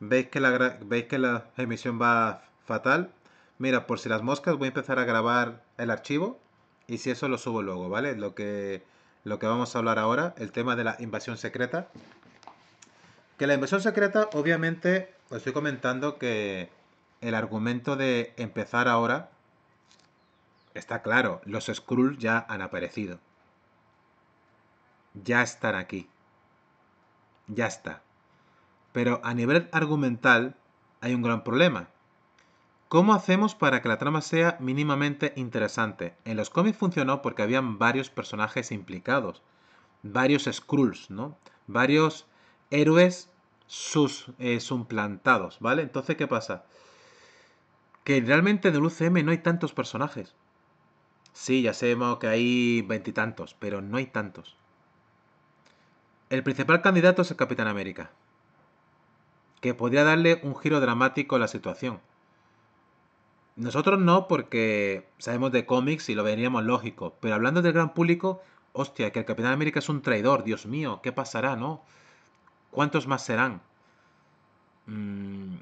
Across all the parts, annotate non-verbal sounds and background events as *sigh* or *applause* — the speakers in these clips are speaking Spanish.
veis que la, que la emisión va fatal, mira, por si las moscas voy a empezar a grabar el archivo y si eso lo subo luego, ¿vale? Lo que, lo que vamos a hablar ahora, el tema de la invasión secreta. Que la invasión secreta, obviamente, os estoy comentando que el argumento de empezar ahora está claro, los scrolls ya han aparecido. Ya están aquí. Ya está. Pero a nivel argumental hay un gran problema. ¿Cómo hacemos para que la trama sea mínimamente interesante? En los cómics funcionó porque habían varios personajes implicados, varios Skrulls, ¿no? Varios héroes sus eh, suplantados, ¿vale? Entonces, ¿qué pasa? Que realmente en el UCM no hay tantos personajes. Sí, ya sabemos que hay veintitantos, pero no hay tantos. El principal candidato es el Capitán América que podría darle un giro dramático a la situación. Nosotros no, porque sabemos de cómics y lo veríamos lógico, pero hablando del gran público, hostia, que el Capitán América es un traidor, Dios mío, ¿qué pasará, no? ¿Cuántos más serán? Mm,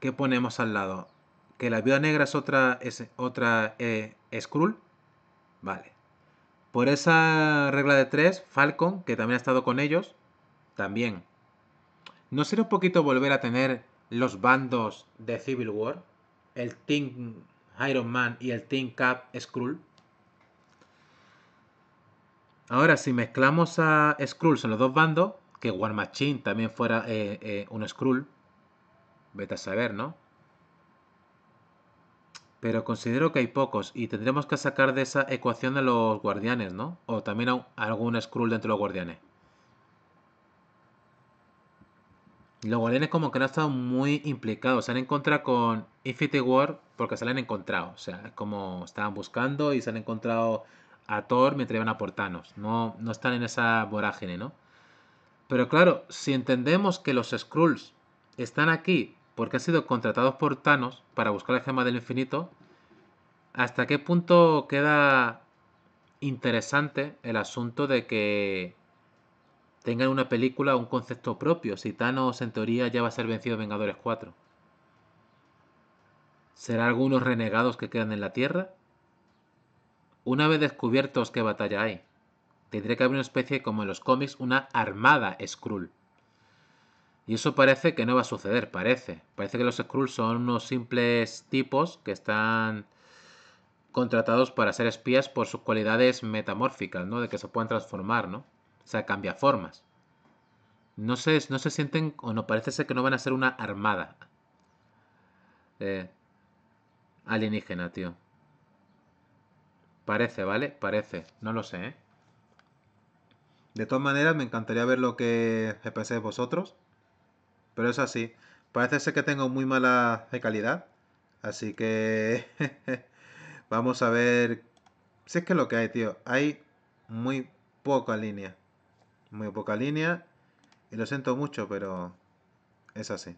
¿Qué ponemos al lado? ¿Que la viuda negra es otra, es, otra eh, Skrull? Vale. Por esa regla de tres, Falcon, que también ha estado con ellos, también. ¿no será un poquito volver a tener los bandos de Civil War? El Team Iron Man y el Team Cap Skrull. Ahora, si mezclamos a Skrulls en los dos bandos, que War Machine también fuera eh, eh, un Skrull, vete a saber, ¿no? Pero considero que hay pocos y tendremos que sacar de esa ecuación a los guardianes, ¿no? O también algún Skrull dentro de los guardianes. los Guardianes como que no han estado muy implicados. Se han encontrado con Infinity War porque se la han encontrado. O sea, como estaban buscando y se han encontrado a Thor mientras iban a por No, no están en esa vorágine, ¿no? Pero claro, si entendemos que los Skrulls están aquí porque han sido contratados por Thanos para buscar la gema del infinito, ¿hasta qué punto queda interesante el asunto de que tengan una película o un concepto propio, si Thanos en teoría ya va a ser vencido Vengadores 4. ¿Será algunos renegados que quedan en la Tierra? Una vez descubiertos qué batalla hay, tendría que haber una especie, como en los cómics, una armada Skrull. Y eso parece que no va a suceder, parece. Parece que los Skrull son unos simples tipos que están contratados para ser espías por sus cualidades metamórficas, ¿no? De que se puedan transformar, ¿no? O sea, cambia formas. No se, no se sienten, o no parece ser que no van a ser una armada eh, alienígena, tío. Parece, ¿vale? Parece. No lo sé, ¿eh? De todas maneras, me encantaría ver lo que penséis vosotros. Pero es así. Parece ser que tengo muy mala calidad. Así que... *laughs* vamos a ver... Si es que lo que hay, tío. Hay muy poca línea muy poca línea. Y lo siento mucho, pero es así.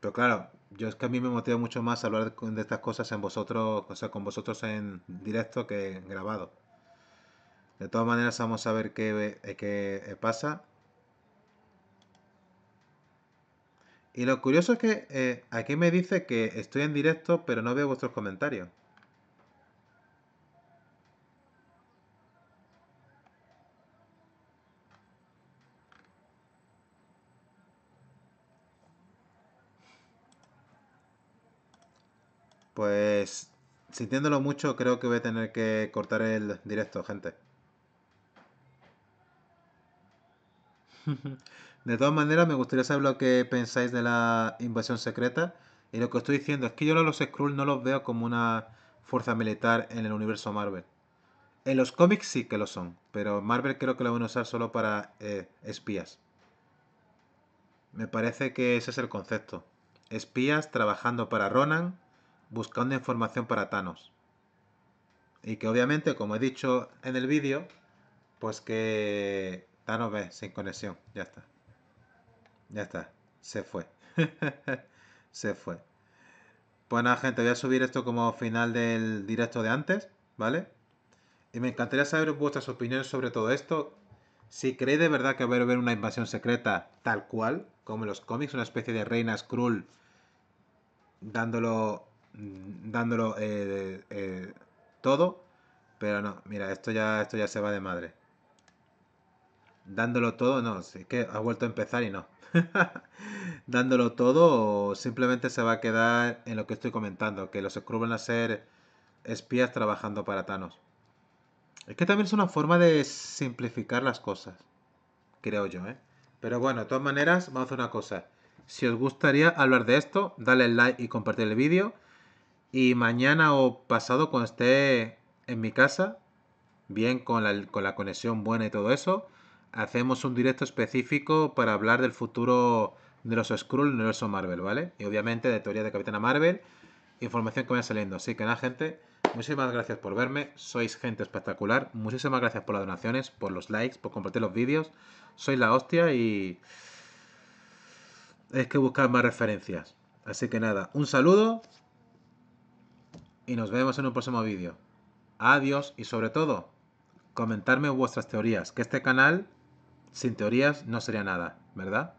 Pero claro, yo es que a mí me motiva mucho más hablar de estas cosas en vosotros, o sea, con vosotros en directo que grabado. De todas maneras, vamos a ver qué, eh, qué eh, pasa. Y lo curioso es que eh, aquí me dice que estoy en directo, pero no veo vuestros comentarios. Pues sintiéndolo mucho, creo que voy a tener que cortar el directo, gente. *laughs* De todas maneras, me gustaría saber lo que pensáis de la invasión secreta. Y lo que estoy diciendo es que yo a los Skrull no los veo como una fuerza militar en el universo Marvel. En los cómics sí que lo son, pero Marvel creo que lo van a usar solo para eh, espías. Me parece que ese es el concepto. Espías trabajando para Ronan buscando información para Thanos. Y que obviamente, como he dicho en el vídeo, pues que Thanos ve sin conexión. Ya está. Ya está. Se fue. *laughs* Se fue. Pues nada, gente, voy a subir esto como final del directo de antes, ¿vale? Y me encantaría saber vuestras opiniones sobre todo esto. Si creéis de verdad que va a haber una invasión secreta tal cual, como en los cómics, una especie de reina Skrull dándolo Mm, dándolo eh, eh, todo, pero no, mira, esto ya, esto ya se va de madre. Dándolo todo, no, es que Ha vuelto a empezar y no. *laughs* dándolo todo simplemente se va a quedar en lo que estoy comentando, que los Skrulls van a ser espías trabajando para Thanos. Es que también es una forma de simplificar las cosas, creo yo, ¿eh? Pero bueno, de todas maneras, vamos a hacer una cosa. Si os gustaría hablar de esto, dale like y compartir el vídeo. Y mañana o pasado, cuando esté en mi casa, bien con la, con la conexión buena y todo eso, hacemos un directo específico para hablar del futuro de los Skrull universo Marvel, ¿vale? Y obviamente de teoría de Capitana Marvel, información que vaya saliendo. Así que nada, gente, muchísimas gracias por verme, sois gente espectacular, muchísimas gracias por las donaciones, por los likes, por compartir los vídeos, sois la hostia y... Es que buscar más referencias. Así que nada, un saludo y nos vemos en un próximo vídeo. Adiós y sobre todo, comentarme vuestras teorías, que este canal sin teorías no sería nada, ¿verdad?